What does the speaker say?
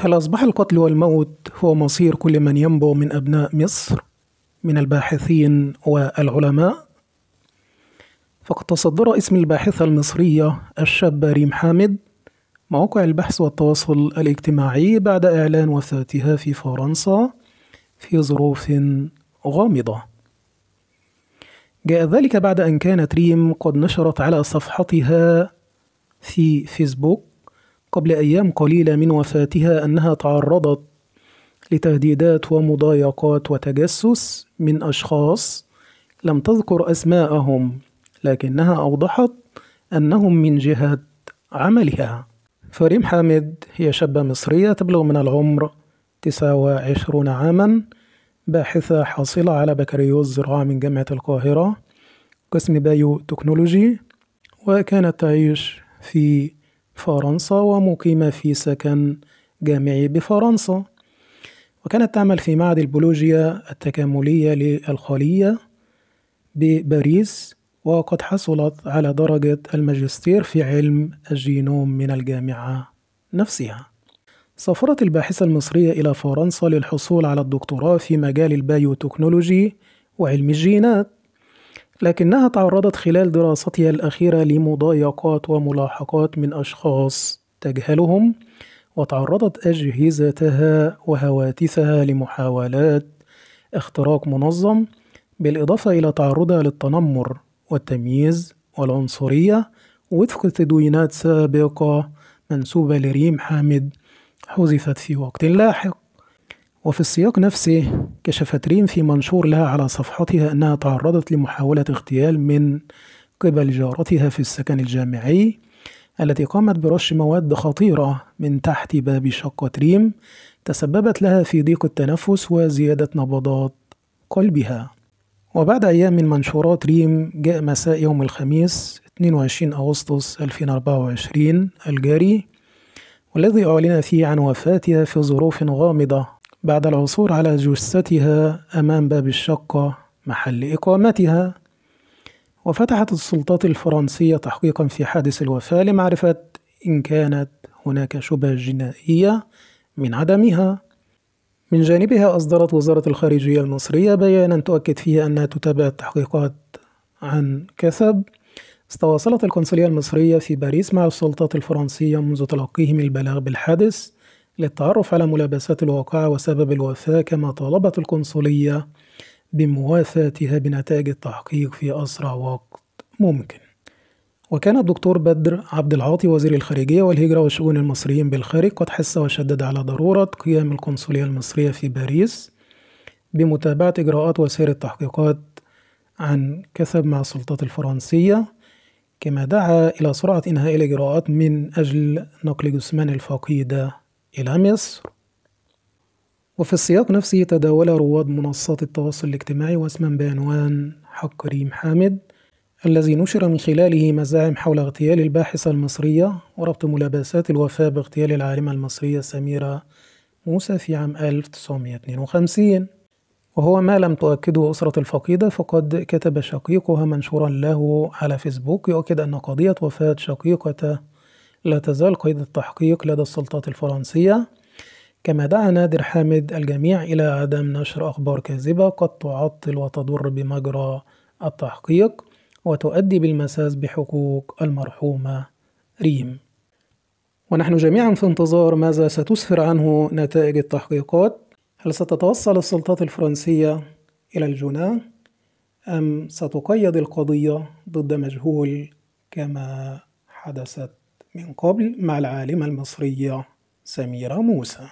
هل أصبح القتل والموت هو مصير كل من ينبو من أبناء مصر من الباحثين والعلماء؟ فقد تصدر اسم الباحثة المصرية الشابة ريم حامد موقع البحث والتواصل الاجتماعي بعد إعلان وفاتها في فرنسا في ظروف غامضة. جاء ذلك بعد أن كانت ريم قد نشرت على صفحتها في فيسبوك قبل أيام قليلة من وفاتها أنها تعرضت لتهديدات ومضايقات وتجسس من أشخاص لم تذكر أسماءهم لكنها أوضحت أنهم من جهة عملها فريم حامد هي شابة مصرية تبلغ من العمر 29 عاما باحثة حاصلة على بكالوريوس زراعة من جامعة القاهرة قسم بايو تكنولوجي وكانت تعيش في فرنسا ومقيمة في سكن جامعي بفرنسا وكانت تعمل في معهد البيولوجيا التكاملية للخلية بباريس وقد حصلت على درجة الماجستير في علم الجينوم من الجامعة نفسها سافرت الباحثة المصرية إلى فرنسا للحصول على الدكتوراه في مجال البايوتكنولوجي وعلم الجينات لكنها تعرضت خلال دراستها الأخيرة لمضايقات وملاحقات من أشخاص تجهلهم وتعرضت أجهزتها وهواتفها لمحاولات اختراق منظم بالإضافة إلى تعرضها للتنمر والتمييز والعنصرية وفق تدوينات سابقة منسوبة لريم حامد حذفت في وقت لاحق وفي السياق نفسه كشفت ريم في منشور لها على صفحتها أنها تعرضت لمحاولة اغتيال من قبل جارتها في السكن الجامعي التي قامت برش مواد خطيرة من تحت باب شقة ريم تسببت لها في ضيق التنفس وزيادة نبضات قلبها وبعد أيام من منشورات ريم جاء مساء يوم الخميس 22 أغسطس 2024 الجاري والذي أعلن فيه عن وفاتها في ظروف غامضة بعد العثور على جثتها أمام باب الشقة محل إقامتها وفتحت السلطات الفرنسية تحقيقا في حادث الوفاة لمعرفة إن كانت هناك شبه جنائية من عدمها من جانبها أصدرت وزارة الخارجية المصرية بيانا تؤكد فيه أنها تتابع التحقيقات عن كثب استواصلت القنصلية المصرية في باريس مع السلطات الفرنسية منذ تلقيهم البلاغ بالحادث للتعرف على ملابسات الواقعة وسبب الوفاة كما طالبت القنصلية بموافاتها بنتائج التحقيق في أسرع وقت ممكن وكان الدكتور بدر عبد العاطي وزير الخارجية والهجرة وشؤون المصريين بالخارج قد حس وشدد على ضرورة قيام القنصلية المصرية في باريس بمتابعة إجراءات وسير التحقيقات عن كثب مع السلطات الفرنسية كما دعا إلى سرعة إنهاء الإجراءات من أجل نقل جثمان الفقيدة إلى مصر وفي السياق نفسه تداول رواد منصات التواصل الاجتماعي واسما بعنوان حق ريم حامد الذي نشر من خلاله مزاعم حول اغتيال الباحثة المصرية وربط ملابسات الوفاة باغتيال العالمة المصرية سميرة موسى في عام 1952 وهو ما لم تؤكده أسرة الفقيدة فقد كتب شقيقها منشورا له على فيسبوك يؤكد أن قضية وفاة شقيقته لا تزال قيد التحقيق لدى السلطات الفرنسية كما دعا نادر حامد الجميع إلى عدم نشر أخبار كاذبة قد تعطل وتضر بمجرى التحقيق وتؤدي بالمساس بحقوق المرحومة ريم ونحن جميعا في انتظار ماذا ستسفر عنه نتائج التحقيقات هل ستتوصل السلطات الفرنسية إلى الجناه أم ستقيد القضية ضد مجهول كما حدثت من قبل مع العالمة المصرية سميرة موسى